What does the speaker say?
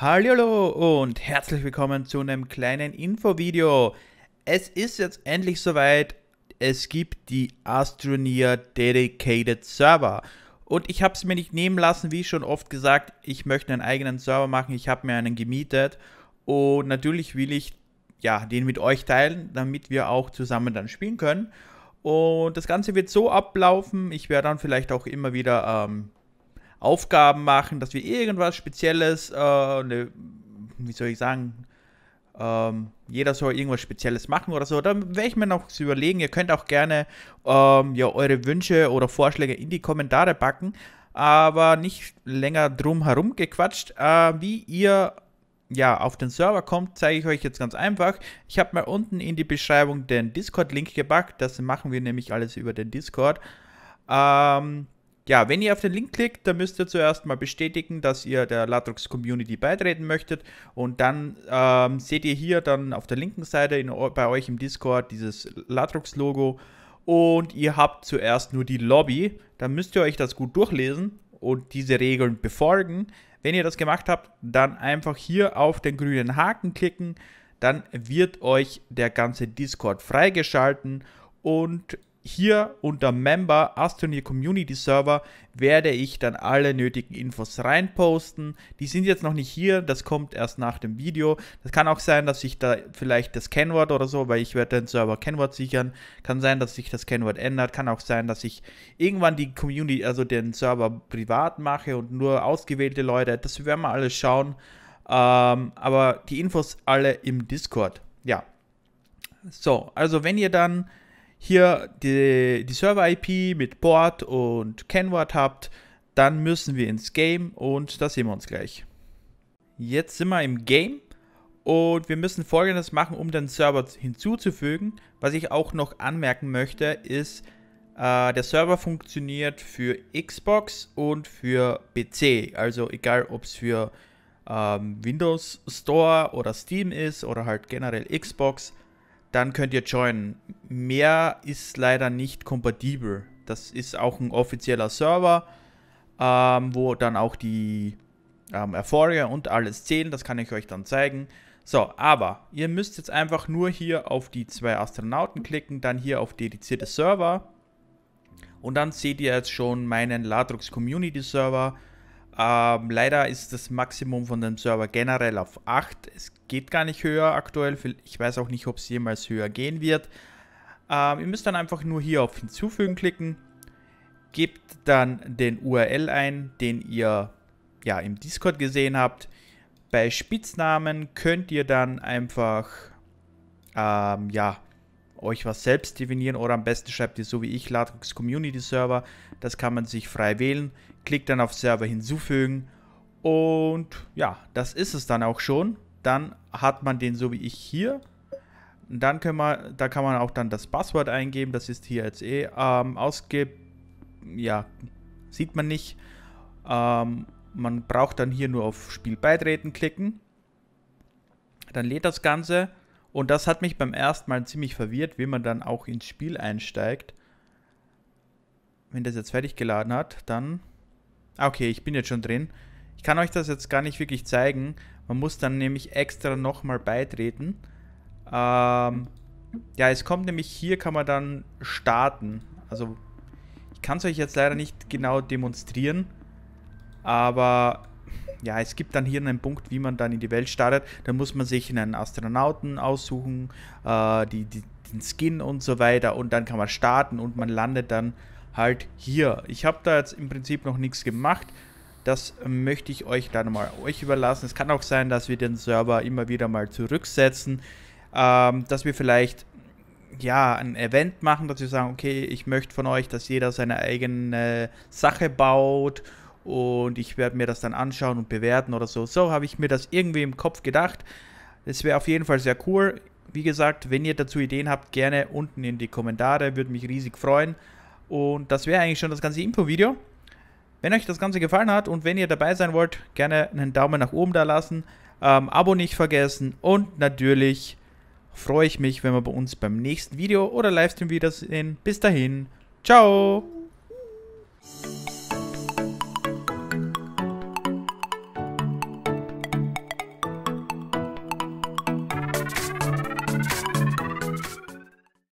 Hallo und herzlich willkommen zu einem kleinen Infovideo. Es ist jetzt endlich soweit, es gibt die Astroneer Dedicated Server. Und ich habe es mir nicht nehmen lassen, wie schon oft gesagt, ich möchte einen eigenen Server machen, ich habe mir einen gemietet und natürlich will ich ja, den mit euch teilen, damit wir auch zusammen dann spielen können. Und das Ganze wird so ablaufen, ich werde dann vielleicht auch immer wieder ähm, Aufgaben machen, dass wir irgendwas Spezielles, äh, ne, wie soll ich sagen, ähm, jeder soll irgendwas Spezielles machen oder so, dann werde ich mir noch überlegen. Ihr könnt auch gerne ähm, ja, eure Wünsche oder Vorschläge in die Kommentare packen, aber nicht länger drum herum gequatscht. Äh, wie ihr ja, auf den Server kommt, zeige ich euch jetzt ganz einfach. Ich habe mal unten in die Beschreibung den Discord-Link gepackt. Das machen wir nämlich alles über den Discord. Ähm, ja, wenn ihr auf den Link klickt, dann müsst ihr zuerst mal bestätigen, dass ihr der Latrox Community beitreten möchtet und dann ähm, seht ihr hier dann auf der linken Seite in, bei euch im Discord dieses latrox Logo und ihr habt zuerst nur die Lobby, dann müsst ihr euch das gut durchlesen und diese Regeln befolgen. Wenn ihr das gemacht habt, dann einfach hier auf den grünen Haken klicken, dann wird euch der ganze Discord freigeschalten und hier unter Member Astroneer Community Server werde ich dann alle nötigen Infos reinposten. Die sind jetzt noch nicht hier, das kommt erst nach dem Video. Das kann auch sein, dass ich da vielleicht das Kennwort oder so, weil ich werde den Server Kennwort sichern. Kann sein, dass sich das Kennwort ändert. Kann auch sein, dass ich irgendwann die Community, also den Server privat mache und nur ausgewählte Leute. Das werden wir alles schauen. Ähm, aber die Infos alle im Discord. Ja. So, also wenn ihr dann hier die, die Server-IP mit Port und Kennwort habt, dann müssen wir ins Game und da sehen wir uns gleich. Jetzt sind wir im Game und wir müssen folgendes machen, um den Server hinzuzufügen. Was ich auch noch anmerken möchte, ist, äh, der Server funktioniert für Xbox und für PC. Also egal, ob es für ähm, Windows Store oder Steam ist oder halt generell Xbox, dann könnt ihr joinen. Mehr ist leider nicht kompatibel. Das ist auch ein offizieller Server, ähm, wo dann auch die ähm, Euphoria und alles zählen. Das kann ich euch dann zeigen. So, aber ihr müsst jetzt einfach nur hier auf die zwei Astronauten klicken, dann hier auf dedizierte Server. Und dann seht ihr jetzt schon meinen Ladrux Community Server. Ähm, leider ist das Maximum von dem Server generell auf 8. Es geht gar nicht höher aktuell. Ich weiß auch nicht, ob es jemals höher gehen wird. Ähm, ihr müsst dann einfach nur hier auf Hinzufügen klicken. Gebt dann den URL ein, den ihr ja, im Discord gesehen habt. Bei Spitznamen könnt ihr dann einfach ähm, ja, euch was selbst definieren oder am besten schreibt ihr so wie ich Latex Community Server. Das kann man sich frei wählen. Klickt dann auf Server hinzufügen und ja, das ist es dann auch schon. Dann hat man den so wie ich hier. Und dann können wir, da kann man auch dann das Passwort eingeben. Das ist hier jetzt eh ähm, ausge... Ja, sieht man nicht. Ähm, man braucht dann hier nur auf Spiel beitreten klicken. Dann lädt das Ganze. Und das hat mich beim ersten Mal ziemlich verwirrt, wie man dann auch ins Spiel einsteigt. Wenn das jetzt fertig geladen hat, dann... Ah, okay, ich bin jetzt schon drin. Ich kann euch das jetzt gar nicht wirklich zeigen. Man muss dann nämlich extra nochmal beitreten. Ähm, ja, es kommt nämlich hier, kann man dann starten. Also, ich kann es euch jetzt leider nicht genau demonstrieren. Aber ja, es gibt dann hier einen Punkt, wie man dann in die Welt startet. Da muss man sich einen Astronauten aussuchen, äh, die, die, den Skin und so weiter. Und dann kann man starten und man landet dann halt hier. Ich habe da jetzt im Prinzip noch nichts gemacht. Das ähm, möchte ich euch dann mal euch überlassen. Es kann auch sein, dass wir den Server immer wieder mal zurücksetzen. Ähm, dass wir vielleicht ja, ein Event machen, dass wir sagen, okay, ich möchte von euch, dass jeder seine eigene Sache baut und ich werde mir das dann anschauen und bewerten oder so. So habe ich mir das irgendwie im Kopf gedacht. Es wäre auf jeden Fall sehr cool. Wie gesagt, wenn ihr dazu Ideen habt, gerne unten in die Kommentare, würde mich riesig freuen. Und das wäre eigentlich schon das ganze Info-Video. Wenn euch das Ganze gefallen hat und wenn ihr dabei sein wollt, gerne einen Daumen nach oben da lassen, ähm, Abo nicht vergessen und natürlich freue ich mich, wenn wir bei uns beim nächsten Video oder Livestream wiedersehen. Bis dahin, ciao!